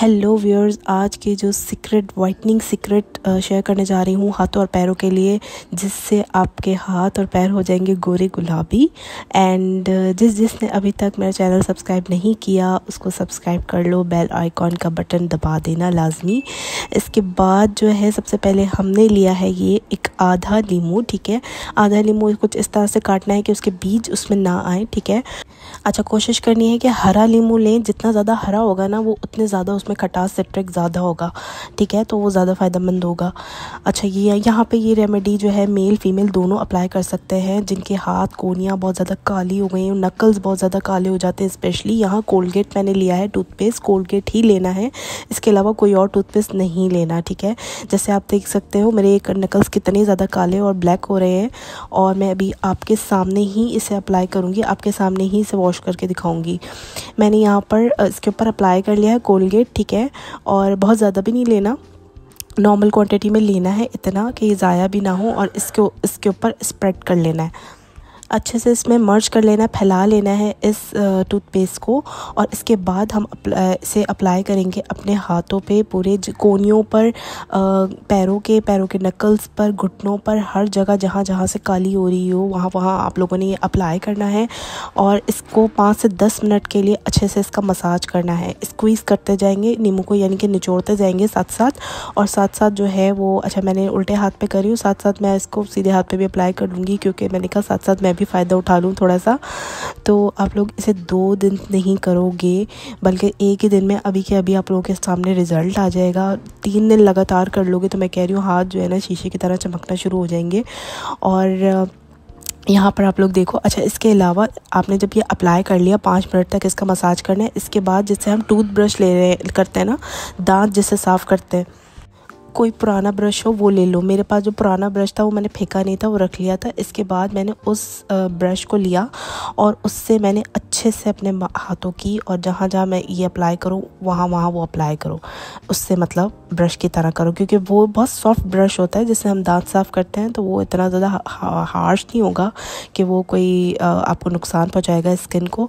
hello viewers आज के जो सीक्रेट वाइटनिंग सीक्रेट शेयर करने जा रही हूँ हाथों और पैरों के लिए जिससे आपके हाथ और पैर हो जाएंगे गोरे गुलाबी एंड जिस जिसने अभी तक मेरा चैनल सब्सक्राइब नहीं किया उसको सब्सक्राइब कर लो बेल आइकॉन का बटन दबा देना लाजमी इसके बाद जो है सबसे पहले हमने लिया है ये एक आधा लीमू ठीक है आधा लीमू कुछ इस तरह से काटना है कि उसके बीज उसमें ना आए ठीक है अच्छा कोशिश करनी है कि हरा लीमू लें जितना ज़्यादा हरा होगा ना वो उतने ज़्यादा ज़्यादा उसमें खटास सिट्रिक ज़्यादा होगा ठीक है तो वो ज़्यादा फ़ायदेमंद होगा अच्छा ये यहाँ पे ये रेमेडी जो है मेल फीमेल दोनों अप्लाई कर सकते हैं जिनके हाथ कोनियाँ बहुत ज़्यादा काली हो गई नकल्स बहुत ज़्यादा काले हो जाते हैं स्पेशली यहाँ कोलगेट मैंने लिया है टूथपेस्ट कोलगेट ही लेना है इसके अलावा कोई और टूथपेस्ट नहीं लेना ठीक है जैसे आप देख सकते हो मेरे नकल्स कितने ज़्यादा काले और ब्लैक हो रहे हैं और मैं अभी आपके सामने ही इसे अप्लाई करूँगी आपके सामने ही इसे वॉश करके दिखाऊंगी मैंने यहाँ पर इसके ऊपर अप्लाई कर लिया है कोलगेट लिमिट ठीक है और बहुत ज़्यादा भी नहीं लेना नॉर्मल क्वांटिटी में लेना है इतना कि ज़ाया भी ना हो और इसके इसके ऊपर स्प्रेड कर लेना है अच्छे से इसमें मर्ज कर लेना है फैला लेना है इस टूथपेस्ट को और इसके बाद हम इसे अप्लाई करेंगे अपने हाथों पे पूरे कोनियों पर पैरों के पैरों के नकल्स पर घुटनों पर हर जगह जहाँ जहाँ से काली हो रही हो वहाँ वहाँ आप लोगों ने ये अप्लाई करना है और इसको पाँच से दस मिनट के लिए अच्छे से इसका मसाज करना है स्क्वीज़ करते जाएंगे नींबू को यानी कि निचोड़ते जाएंगे साथ साथ और साथ साथ जो है वो अच्छा मैंने उल्टे हाथ पे करी हूँ साथ साथ मैं इसको सीधे हाथ पे भी अप्लाई कर लूँगी क्योंकि मैंने कहा साथ साथ मैं भी भी फ़ायदा उठा लूँ थोड़ा सा तो आप लोग इसे दो दिन नहीं करोगे बल्कि एक ही दिन में अभी के अभी आप लोगों के सामने रिज़ल्ट आ जाएगा तीन दिन लगातार कर लोगे तो मैं कह रही हूँ हाथ जो है ना शीशे की तरह चमकना शुरू हो जाएंगे और यहाँ पर आप लोग देखो अच्छा इसके अलावा आपने जब ये अप्लाई कर लिया पाँच मिनट तक इसका मसाज करना है इसके बाद जिससे हम टूथ ब्रश ले रहे करते हैं ना दांत जिससे साफ़ करते हैं कोई पुराना ब्रश हो वो ले लो मेरे पास जो पुराना ब्रश था वो मैंने फेंका नहीं था वो रख लिया था इसके बाद मैंने उस ब्रश को लिया और उससे मैंने अच्छे से अपने हाथों की और जहाँ जहाँ मैं ये अप्लाई करूँ वहाँ वहाँ वो अप्लाई करूँ उससे मतलब ब्रश की तरह करो क्योंकि वो बहुत सॉफ्ट ब्रश होता है जिससे हम दांत साफ़ करते हैं तो वो इतना ज़्यादा हार्श नहीं होगा कि वो कोई आपको नुकसान पहुँचाएगा स्किन को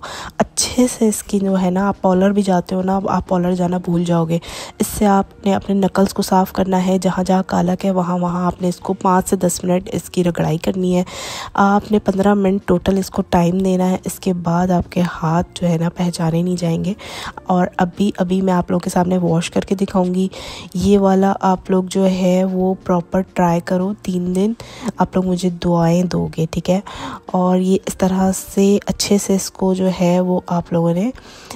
अच्छे से स्किन जो है ना आप पॉलर भी जाते हो ना आप पॉलर जाना भूल जाओगे इससे आपने अपने नकल्स को साफ़ करना है जहाँ जहाँ कालक है वहाँ वहाँ आपने इसको पाँच से दस मिनट इसकी रगड़ाई करनी है आपने पंद्रह मिनट टोटल इसको टाइम देना है इसके बाद आपके हाथ जो है ना पहचाने नहीं जाएंगे और अभी अभी मैं आप लोगों के सामने वॉश करके दिखाऊँगी ये वाला आप लोग जो है वो प्रॉपर ट्राई करो तीन दिन आप लोग मुझे दुआएँ दोगे ठीक है और ये इस तरह से अच्छे से इसको जो है वो आप लोगों ने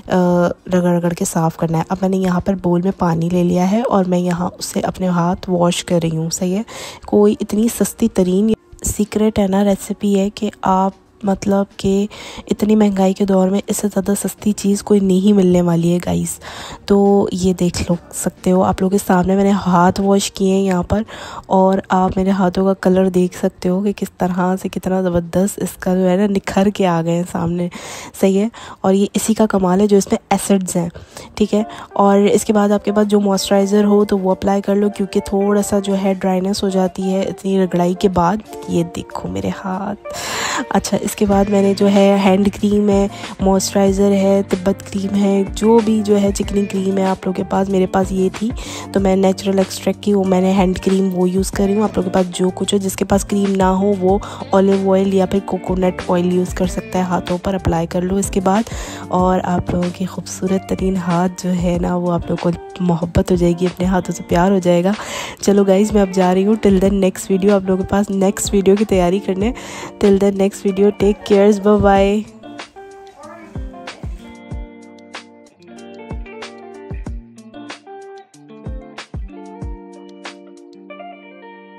रगड़ रगड़ के साफ़ करना है अब मैंने यहाँ पर बोल में पानी ले लिया है और मैं यहाँ उससे अपने हाथ वॉश कर रही हूँ सही है कोई इतनी सस्ती तरीन सीक्रेट है ना रेसिपी है कि आप मतलब कि इतनी महंगाई के दौर में इससे ज़्यादा सस्ती चीज़ कोई नहीं मिलने वाली है गाइस तो ये देख लो सकते हो आप लोग के सामने मैंने हाथ वॉश किए हैं यहाँ पर और आप मेरे हाथों का कलर देख सकते हो कि किस तरह से कितना ज़बरदस्त इसका जो है ना निखर के आ गए हैं सामने सही है और ये इसी का कमाल है जो इसमें एसिड्स हैं ठीक है और इसके बाद आपके पास जो मॉइस्चराइज़र हो तो वो अप्लाई कर लो क्योंकि थोड़ा सा जो है ड्राइनेस हो जाती है इतनी रगड़ाई के बाद ये देखो मेरे हाथ अच्छा इसके बाद मैंने जो है हैंड क्रीम है मॉइस्चराइज़र है तिब्बत क्रीम है जो भी जो है चिकनी क्रीम है आप लोग के पास मेरे पास ये थी तो मैं नेचुरल एक्सट्रैक्ट की वो मैंने हैंड क्रीम वो यूज़ कर रही हूँ आप लोगों के पास जो कुछ हो जिसके पास क्रीम ना हो वो ऑलिव ऑयल या फिर कोकोनट ऑयल यूज़ कर सकता है हाथों पर अप्लाई कर लो इसके बाद और आप लोगों के खूबसूरत तरीन हाथ जो है ना वो आप लोग को मोहब्बत हो जाएगी अपने हाथों से प्यार हो जाएगा चलो गाइज़ मैं अब जा रही हूँ टिल दैन नेक्स्ट वीडियो आप लोगों के पास नेक्स्ट वीडियो की तैयारी करने till then next video take cares bye